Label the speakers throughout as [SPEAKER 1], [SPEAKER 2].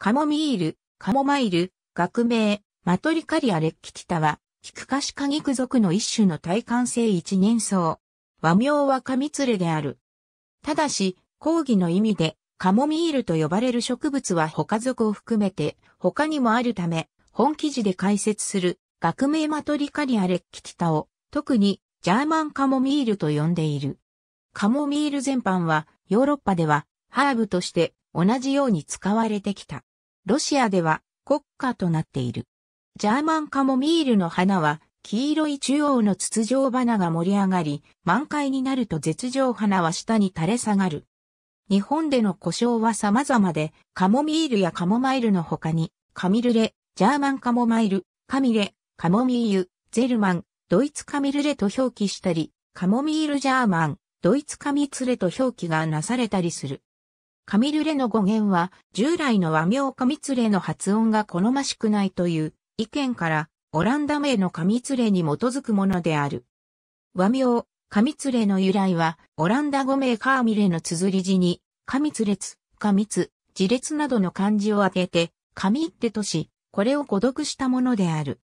[SPEAKER 1] カモミール、カモマイル、学名、マトリカリアレッキティタは、キクカシカギク属の一種の体幹性一年草。和名はカミツレである。ただし、講義の意味で、カモミールと呼ばれる植物は他属を含めて、他にもあるため、本記事で解説する、学名マトリカリアレッキティタを、特に、ジャーマンカモミールと呼んでいる。カモミール全般は、ヨーロッパでは、ハーブとして、同じように使われてきた。ロシアでは国花となっている。ジャーマンカモミールの花は黄色い中央の筒状花が盛り上がり、満開になると絶状花は下に垂れ下がる。日本での故障は様々で、カモミールやカモマイルの他に、カミルレ、ジャーマンカモマイル、カミレ、カモミーユ、ゼルマン、ドイツカミルレと表記したり、カモミールジャーマン、ドイツカミツレと表記がなされたりする。カミルレの語源は、従来の和名カミツレの発音が好ましくないという意見から、オランダ名のカミツレに基づくものである。和名、カミツレの由来は、オランダ語名カーミレの綴り字に、カミツレツ、カミツ、自列などの漢字を当てて、カミってとし、これを誤読したものである。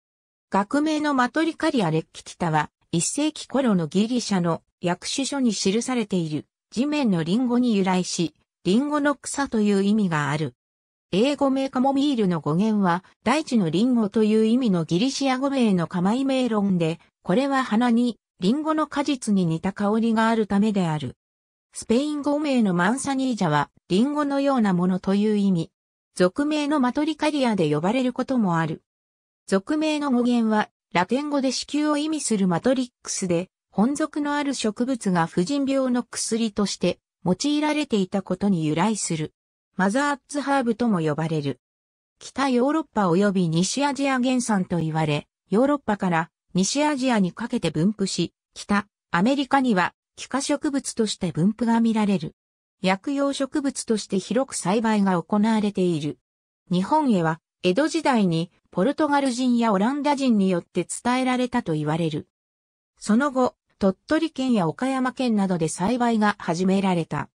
[SPEAKER 1] 学名のマトリカリア・レッキティタは、一世紀頃のギリシャの訳詞書に記されている地面のリンゴに由来し、リンゴの草という意味がある。英語名カモミールの語源は、大地のリンゴという意味のギリシア語名のカマイメーロンで、これは花に、リンゴの果実に似た香りがあるためである。スペイン語名のマンサニージャは、リンゴのようなものという意味。俗名のマトリカリアで呼ばれることもある。俗名の語源は、ラテン語で子宮を意味するマトリックスで、本属のある植物が婦人病の薬として用いられていたことに由来する。マザーッツハーブとも呼ばれる。北ヨーロッパ及び西アジア原産と言われ、ヨーロッパから西アジアにかけて分布し、北アメリカには気化植物として分布が見られる。薬用植物として広く栽培が行われている。日本へは江戸時代にポルトガル人やオランダ人によって伝えられたと言われる。その後、鳥取県や岡山県などで栽培が始められた。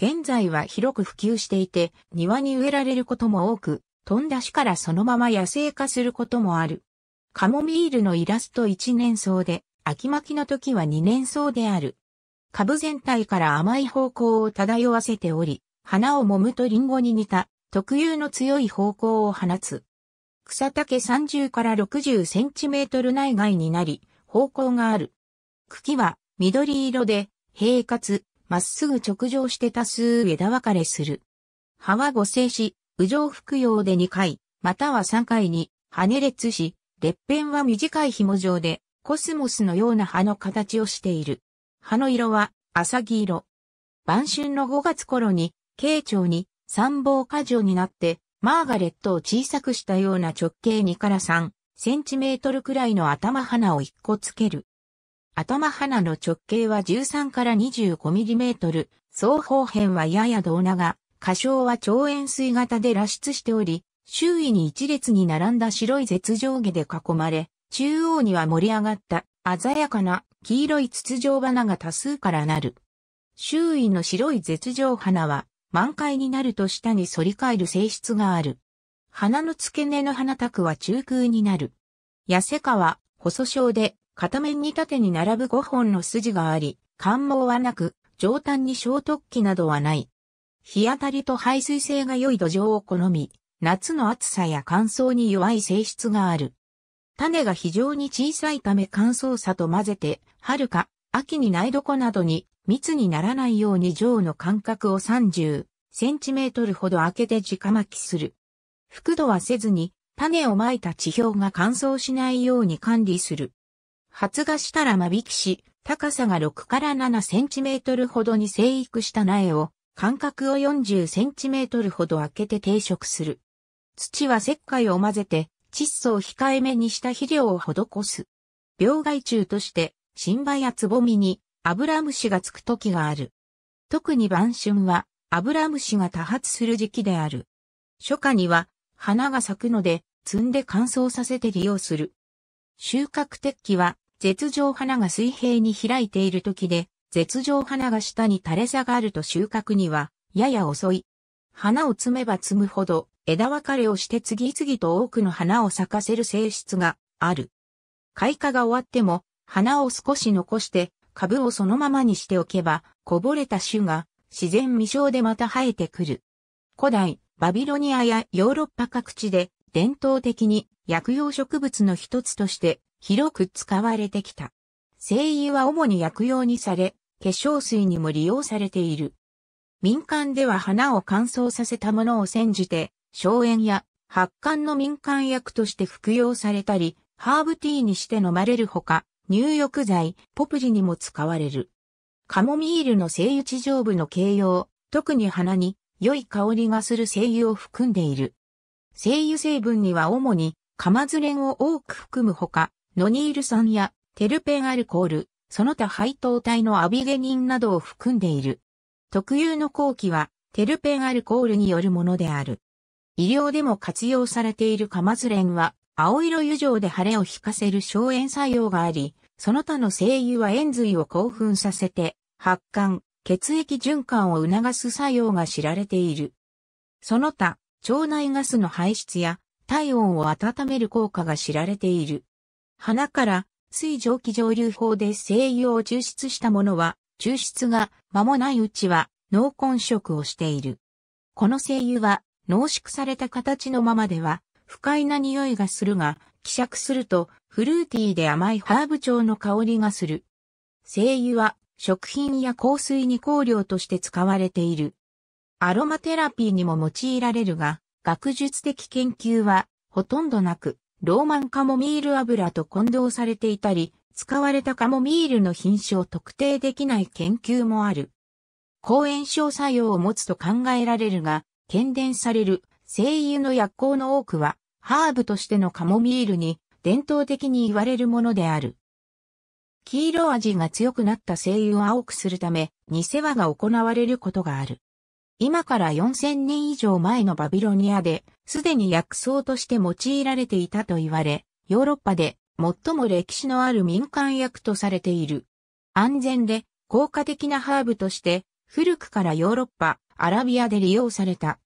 [SPEAKER 1] 現在は広く普及していて、庭に植えられることも多く、飛んだ種からそのまま野生化することもある。カモミールのイラスト1年草で、秋巻きの時は2年草である。株全体から甘い方向を漂わせており、花を揉むとリンゴに似た特有の強い方向を放つ。草丈30から60センチメートル内外になり、方向がある。茎は緑色で、平滑、まっすぐ直上して多数枝分かれする。葉は五星し、右上服用で2回、または3回に、羽列し、裂片は短い紐状で、コスモスのような葉の形をしている。葉の色は、浅黄色。晩春の5月頃に、慶長に、三房果状になって、マーガレットを小さくしたような直径2から3センチメートルくらいの頭花を1個つける。頭花の直径は13から25ミリメートル、双方辺はやや胴長、花椒は超円錐型で裸出しており、周囲に一列に並んだ白い絶上下で囲まれ、中央には盛り上がった鮮やかな黄色い筒状花が多数からなる。周囲の白い絶上花は満開になると下に反り返る性質がある。花の付け根の花卓は中空になる。痩せ皮、細小で片面に縦に並ぶ5本の筋があり、感毛はなく、上端に小突起などはない。日当たりと排水性が良い土壌を好み、夏の暑さや乾燥に弱い性質がある。種が非常に小さいため乾燥さと混ぜて、春か秋に苗床などに密にならないように上の間隔を30センチメートルほど空けて直巻きする。覆土はせずに種をまいた地表が乾燥しないように管理する。発芽したら間引きし、高さが6から7センチメートルほどに生育した苗を、間隔を40センチメートルほど開けて定食する。土は石灰を混ぜて、窒素を控えめにした肥料を施す。病害虫として、新葉やつぼみに、油虫がつく時がある。特に晩春は、油虫が多発する時期である。初夏には、花が咲くので、摘んで乾燥させて利用する。収穫適期は、絶上花が水平に開いている時で、絶上花が下に垂れ下がると収穫には、やや遅い。花を摘めば摘むほど、枝分かれをして次々と多くの花を咲かせる性質がある。開花が終わっても、花を少し残して、株をそのままにしておけば、こぼれた種が自然未生でまた生えてくる。古代、バビロニアやヨーロッパ各地で伝統的に薬用植物の一つとして広く使われてきた。精油は主に薬用にされ、化粧水にも利用されている。民間では花を乾燥させたものを煎じて、消炎や発汗の民間薬として服用されたり、ハーブティーにして飲まれるほか、入浴剤、ポプリにも使われる。カモミールの精油地上部の形容、特に花に良い香りがする精油を含んでいる。精油成分には主にカマズレンを多く含むほか、ノニール酸やテルペンアルコール、その他配糖体のアビゲニンなどを含んでいる。特有の後期はテルペンアルコールによるものである。医療でも活用されているカマズレンは、青色油状で腫れを引かせる消炎作用があり、その他の精油は塩髄を興奮させて、発汗、血液循環を促す作用が知られている。その他、腸内ガスの排出や体温を温める効果が知られている。花から水蒸気蒸留法で精油を抽出したものは、抽出が間もないうちは濃混色をしている。この精油は濃縮された形のままでは不快な匂いがするが、希釈するとフルーティーで甘いハーブ調の香りがする。精油は食品や香水に香料として使われている。アロマテラピーにも用いられるが、学術的研究はほとんどなく、ローマンカモミール油と混同されていたり、使われたカモミールの品種を特定できない研究もある。抗炎症作用を持つと考えられるが、検伝される精油の薬効の多くは、ハーブとしてのカモミールに伝統的に言われるものである。黄色味が強くなった精油を青くするため、偽和が行われることがある。今から4000年以上前のバビロニアで、すでに薬草として用いられていたと言われ、ヨーロッパで最も歴史のある民間薬とされている。安全で効果的なハーブとして、古くからヨーロッパ、アラビアで利用された。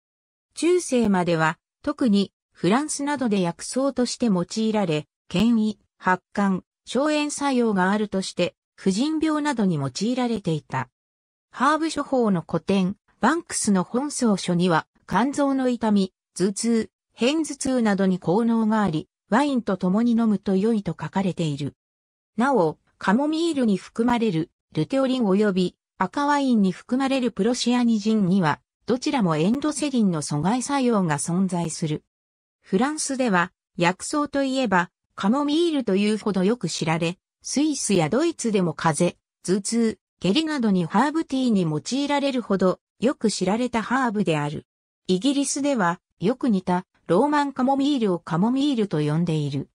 [SPEAKER 1] 中世までは、特にフランスなどで薬草として用いられ、権威、発汗、消炎作用があるとして、婦人病などに用いられていた。ハーブ処方の古典、バンクスの本草書には、肝臓の痛み、頭痛、偏頭痛などに効能があり、ワインと共に飲むと良いと書かれている。なお、カモミールに含まれるルテオリン及び赤ワインに含まれるプロシアニジンには、どちらもエンドセリンの阻害作用が存在する。フランスでは、薬草といえば、カモミールというほどよく知られ、スイスやドイツでも風邪、頭痛、下痢などにハーブティーに用いられるほどよく知られたハーブである。イギリスでは、よく似たローマンカモミールをカモミールと呼んでいる。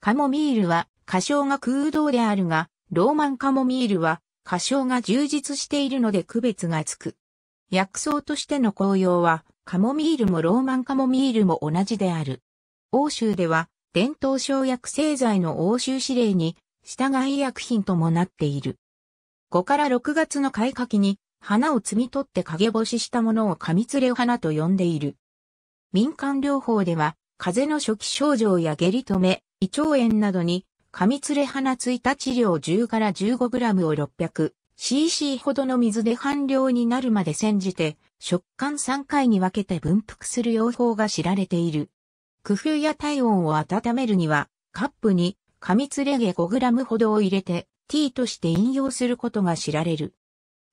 [SPEAKER 1] カモミールは、花椒が空洞であるが、ローマンカモミールは、花椒が充実しているので区別がつく。薬草としての紅用は、カモミールもローマンカモミールも同じである。欧州では、伝統生薬製剤の欧州指令に、従い薬品ともなっている。5から6月の開花期に、花を摘み取って陰干ししたものをカミツレ花と呼んでいる。民間療法では、風邪の初期症状や下痢止め、胃腸炎などに、カミツレ花ついた治療10から1 5ムを 600cc ほどの水で半量になるまで煎じて、食感3回に分けて分布する用法が知られている。工夫や体温を温めるには、カップにカミツレゲ5ムほどを入れて、ティーとして飲用することが知られる。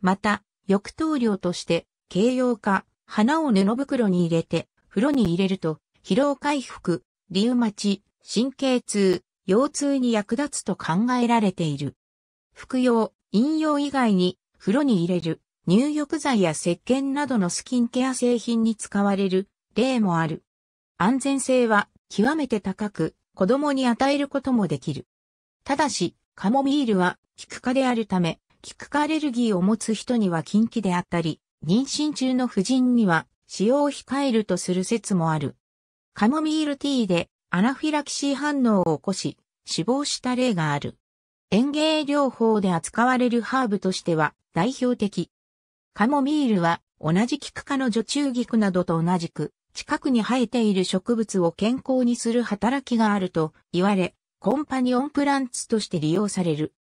[SPEAKER 1] また、翌頭領として、形容化、花を布袋に入れて、風呂に入れると、疲労回復、リウマチ、神経痛、腰痛に役立つと考えられている。服用、飲用以外に、風呂に入れる、入浴剤や石鹸などのスキンケア製品に使われる例もある。安全性は極めて高く、子供に与えることもできる。ただし、カモミールは、菊ク科であるため、菊化アレルギーを持つ人には禁忌であったり、妊娠中の婦人には使用を控えるとする説もある。カモミールティーでアナフィラキシー反応を起こし、死亡した例がある。園芸療法で扱われるハーブとしては代表的。カモミールは同じ菊科の女中菊などと同じく、近くに生えている植物を健康にする働きがあると言われ、コンパニオンプランツとして利用される。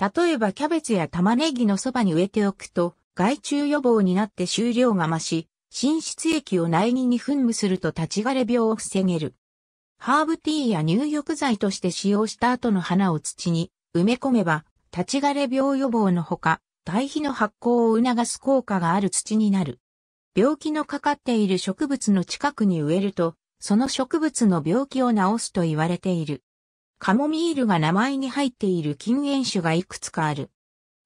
[SPEAKER 1] 例えばキャベツや玉ねぎのそばに植えておくと、害虫予防になって収量が増し、浸出液を苗木に噴霧すると立ち枯れ病を防げる。ハーブティーや入浴剤として使用した後の花を土に埋め込めば、立ち枯れ病予防のほか、堆肥の発酵を促す効果がある土になる。病気のかかっている植物の近くに植えると、その植物の病気を治すと言われている。カモミールが名前に入っている禁煙種がいくつかある。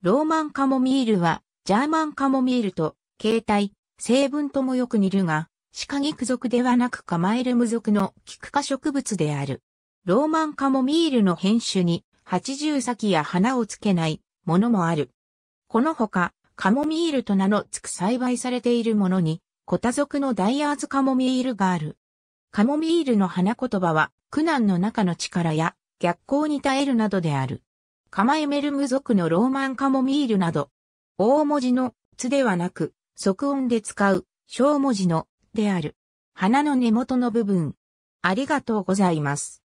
[SPEAKER 1] ローマンカモミールは、ジャーマンカモミールと、形態、成分ともよく似るが、シカギク属ではなくカマエルム属のキク科植物である。ローマンカモミールの変種に、重咲きや花をつけないものもある。このほか、カモミールと名のつく栽培されているものに、コタ属のダイヤーズカモミールがある。カモミールの花言葉は、苦難の中の力や逆光に耐えるなどである。カマエメルム族のローマンカモミールなど、大文字のつではなく、即音で使う小文字のである。花の根元の部分。ありがとうございます。